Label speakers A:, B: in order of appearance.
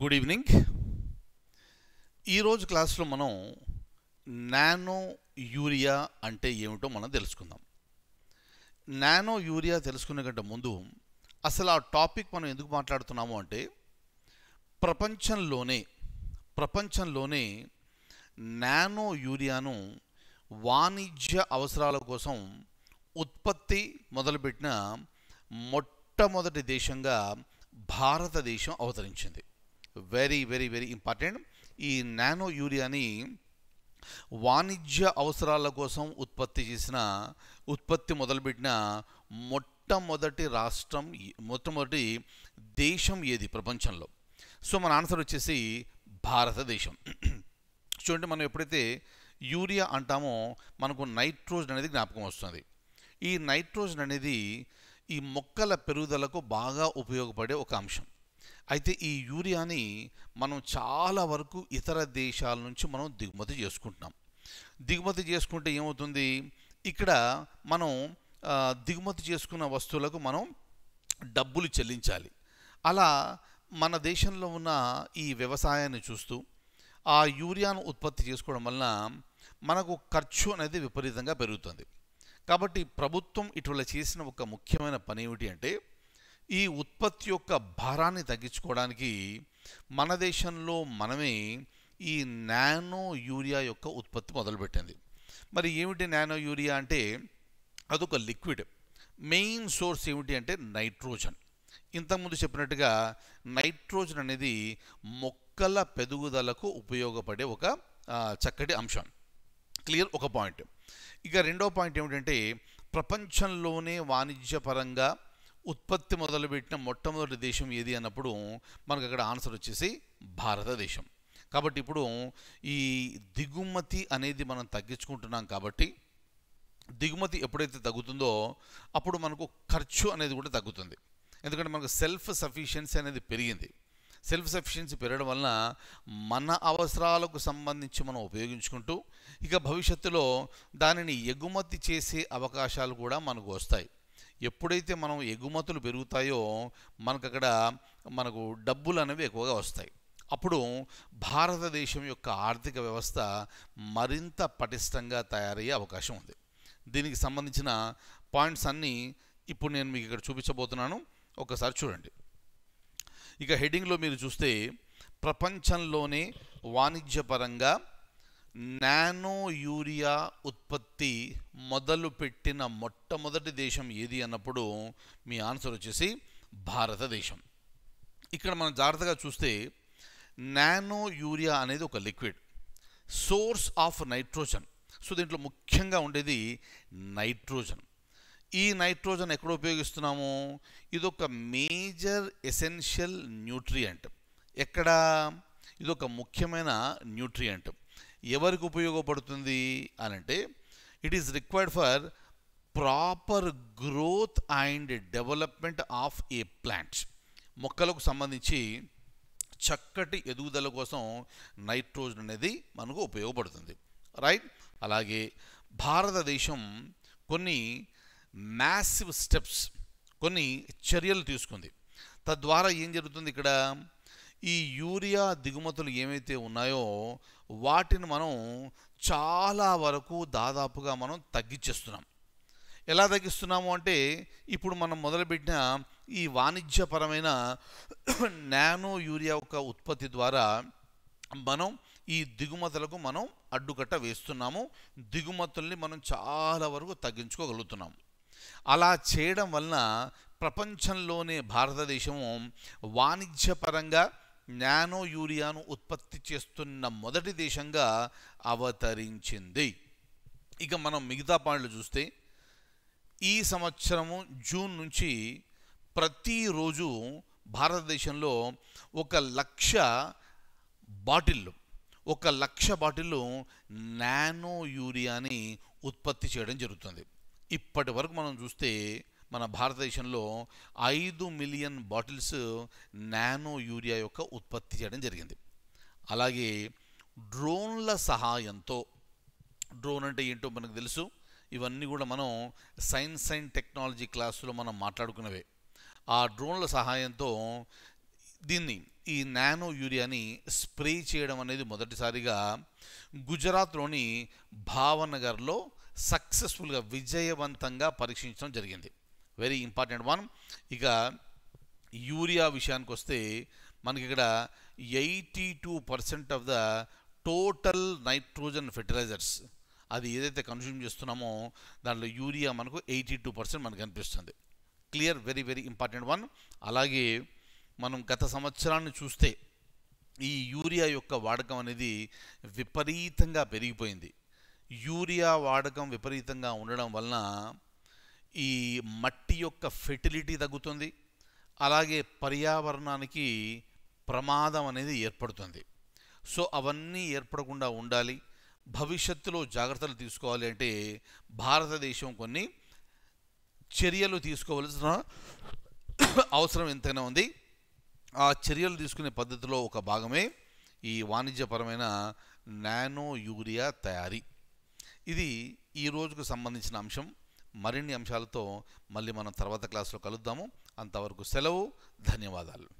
A: good evening ఈరోజు క్లాస్లో మనం నానో యూరియా అంటే ఏమిటో మనం తెలుసుకుందాం నానో యూరియా తెలుసుకునే కంటే ముందు అసలు ఆ టాపిక్ మనం ఎందుకు మాట్లాడుతున్నాము అంటే ప్రపంచంలోనే ప్రపంచంలోనే నానో యూరియాను వాణిజ్య అవసరాల కోసం ఉత్పత్తి మొదలుపెట్టిన మొట్టమొదటి దేశంగా భారతదేశం అవతరించింది వెరీ వెరీ వెరీ ఇంపార్టెంట్ ఈ నానో యూరియాని వాణిజ్య అవసరాల కోసం ఉత్పత్తి చేసిన ఉత్పత్తి మొదలుపెట్టిన మొట్టమొదటి రాష్ట్రం మొట్టమొదటి దేశం ఏది ప్రపంచంలో సో మన ఆన్సర్ వచ్చేసి భారతదేశం చూడండి మనం ఎప్పుడైతే యూరియా అంటామో మనకు నైట్రోజన్ అనేది జ్ఞాపకం వస్తుంది ఈ నైట్రోజన్ అనేది ఈ మొక్కల పెరుగుదలకు బాగా ఉపయోగపడే ఒక అంశం అయితే ఈ యూరియాని మనం చాలా వరకు ఇతర దేశాల నుంచి మనం దిగుమతి చేసుకుంటున్నాం దిగుమతి చేసుకుంటే ఏమవుతుంది ఇక్కడ మనం దిగుమతి చేసుకున్న వస్తువులకు మనం డబ్బులు చెల్లించాలి అలా మన దేశంలో ఉన్న ఈ వ్యవసాయాన్ని చూస్తూ ఆ యూరియాను ఉత్పత్తి చేసుకోవడం వలన మనకు ఖర్చు అనేది విపరీతంగా పెరుగుతుంది కాబట్టి ప్రభుత్వం ఇటీవల చేసిన ఒక ముఖ్యమైన పని ఏమిటి అంటే ఈ ఉత్పత్తి యొక్క భారాన్ని తగ్గించుకోవడానికి మన దేశంలో మనమే ఈ నానో యూరియా యొక్క ఉత్పత్తి మొదలుపెట్టింది మరి ఏమిటి నానో యూరియా అంటే అదొక లిక్విడ్ మెయిన్ సోర్స్ ఏమిటి అంటే నైట్రోజన్ ఇంతకుముందు చెప్పినట్టుగా నైట్రోజన్ అనేది మొక్కల పెరుగుదలకు ఉపయోగపడే ఒక చక్కటి అంశం క్లియర్ ఒక పాయింట్ ఇక రెండో పాయింట్ ఏమిటంటే ప్రపంచంలోనే వాణిజ్యపరంగా ఉత్పత్తి మొదలుపెట్టిన మొట్టమొదటి దేశం ఏది అన్నప్పుడు మనకు అక్కడ ఆన్సర్ వచ్చేసి భారతదేశం కాబట్టి ఇప్పుడు ఈ దిగుమతి అనేది మనం తగ్గించుకుంటున్నాం కాబట్టి దిగుమతి ఎప్పుడైతే తగ్గుతుందో అప్పుడు మనకు ఖర్చు అనేది కూడా తగ్గుతుంది ఎందుకంటే మనకు సెల్ఫ్ సఫిషియన్సీ అనేది పెరిగింది సెల్ఫ్ సఫిషియన్సీ పెరగడం వలన మన అవసరాలకు సంబంధించి మనం ఉపయోగించుకుంటూ ఇక భవిష్యత్తులో దానిని ఎగుమతి చేసే అవకాశాలు కూడా మనకు వస్తాయి ఎప్పుడైతే మనం ఎగుమతులు పెరుగుతాయో మనకు అక్కడ మనకు డబ్బులు అనేవి ఎక్కువగా వస్తాయి అప్పుడు భారతదేశం యొక్క ఆర్థిక వ్యవస్థ మరింత పటిష్టంగా తయారయ్యే అవకాశం ఉంది దీనికి సంబంధించిన పాయింట్స్ అన్నీ ఇప్పుడు నేను మీకు ఇక్కడ చూపించబోతున్నాను ఒకసారి చూడండి ఇక హెడ్డింగ్లో మీరు చూస్తే ప్రపంచంలోనే వాణిజ్యపరంగా నానో యూరియా ఉత్పత్తి మొదలుపెట్టిన మొట్టమొదటి దేశం ఏది అన్నప్పుడు మీ ఆన్సర్ వచ్చేసి భారతదేశం ఇక్కడ మనం జాగ్రత్తగా చూస్తే నానో యూరియా అనేది ఒక liquid source of nitrogen so దీంట్లో ముఖ్యంగా ఉండేది నైట్రోజన్ ఈ నైట్రోజన్ ఎక్కడ ఉపయోగిస్తున్నాము ఇదొక మేజర్ ఎసెన్షియల్ న్యూట్రియంట్ ఎక్కడ ఇదొక ముఖ్యమైన న్యూట్రియంట్ ఎవరికి ఉపయోగపడుతుంది అని అంటే it is required for proper growth and development of a plant మొక్కలకు సంబంధించి చక్కటి ఎదుగుదల కోసం నైట్రోజన్ అనేది మనకు ఉపయోగపడుతుంది రైట్ అలాగే భారతదేశం కొన్ని మ్యాసివ్ స్టెప్స్ కొన్ని చర్యలు తీసుకుంది తద్వారా ఏం జరుగుతుంది ఇక్కడ ఈ యూరియా దిగుమతులు ఏమైతే ఉన్నాయో వాటిని మనం చాలా వరకు దాదాపుగా మనం తగ్గించేస్తున్నాం ఎలా తగ్గిస్తున్నాము అంటే ఇప్పుడు మనం మొదలుపెట్టిన ఈ వాణిజ్యపరమైన నానో యూరియా యొక్క ఉత్పత్తి ద్వారా మనం ఈ దిగుమతులకు మనం అడ్డుకట్ట వేస్తున్నాము దిగుమతుల్ని మనం చాలా వరకు తగ్గించుకోగలుగుతున్నాము అలా చేయడం వలన ప్రపంచంలోనే భారతదేశము వాణిజ్యపరంగా నానో యూరియాను ఉత్పత్తి చేస్తున్న మొదటి దేశంగా అవతరించింది ఇక మనం మిగతా పాయింట్లు చూస్తే ఈ సంవత్సరము జూన్ నుంచి ప్రతిరోజు భారతదేశంలో ఒక లక్ష బాటిళ్ళు ఒక లక్ష బాటిళ్ళు నానో యూరియాని ఉత్పత్తి చేయడం జరుగుతుంది ఇప్పటి వరకు మనం చూస్తే మన భారతదేశంలో ఐదు మిలియన్ బాటిల్స్ నానో యూరియా యొక్క ఉత్పత్తి చేయడం జరిగింది అలాగే డ్రోన్ల సహాయంతో డ్రోన్ అంటే ఏంటో మనకు తెలుసు ఇవన్నీ కూడా మనం సైన్స్ అండ్ టెక్నాలజీ క్లాసులో మనం మాట్లాడుకున్నవే ఆ డ్రోన్ల సహాయంతో దీన్ని ఈ నానో యూరియాని స్ప్రే చేయడం అనేది మొదటిసారిగా గుజరాత్లోని భావనగర్లో సక్సెస్ఫుల్గా విజయవంతంగా పరీక్షించడం జరిగింది వెరీ ఇంపార్టెంట్ వన్ ఇక యూరియా విషయానికి వస్తే మనకి ఇక్కడ eighty two percent of the total nitrogen fertilisers అది ఏదైతే కన్స్యూమ్ చేస్తున్నామో దాంట్లో యూరియా మనకు ఎయిటీ టూ పర్సెంట్ మనకు అనిపిస్తుంది clear very very important one అలాగే మనం గత సంవత్సరాన్ని చూస్తే ఈ యూరియా యొక్క వాడకం అనేది విపరీతంగా పెరిగిపోయింది యూరియా వాడకం విపరీతంగా ఉండడం వలన ఈ మట్టి యొక్క ఫెర్టిలిటీ తగ్గుతుంది అలాగే పర్యావరణానికి ప్రమాదం అనేది ఏర్పడుతుంది సో అవన్నీ ఏర్పడకుండా ఉండాలి భవిష్యత్తులో జాగ్రత్తలు తీసుకోవాలి అంటే భారతదేశం కొన్ని చర్యలు తీసుకోవాల్సిన అవసరం ఎంతైనా ఉంది ఆ చర్యలు తీసుకునే పద్ధతిలో ఒక భాగమే ఈ వాణిజ్యపరమైన నానో యూరియా తయారీ ఇది ఈ రోజుకు సంబంధించిన అంశం మరిన్ని అంశాలతో మళ్ళీ మనం తర్వాత క్లాసులో కలుద్దాము అంతవరకు సెలవు ధన్యవాదాలు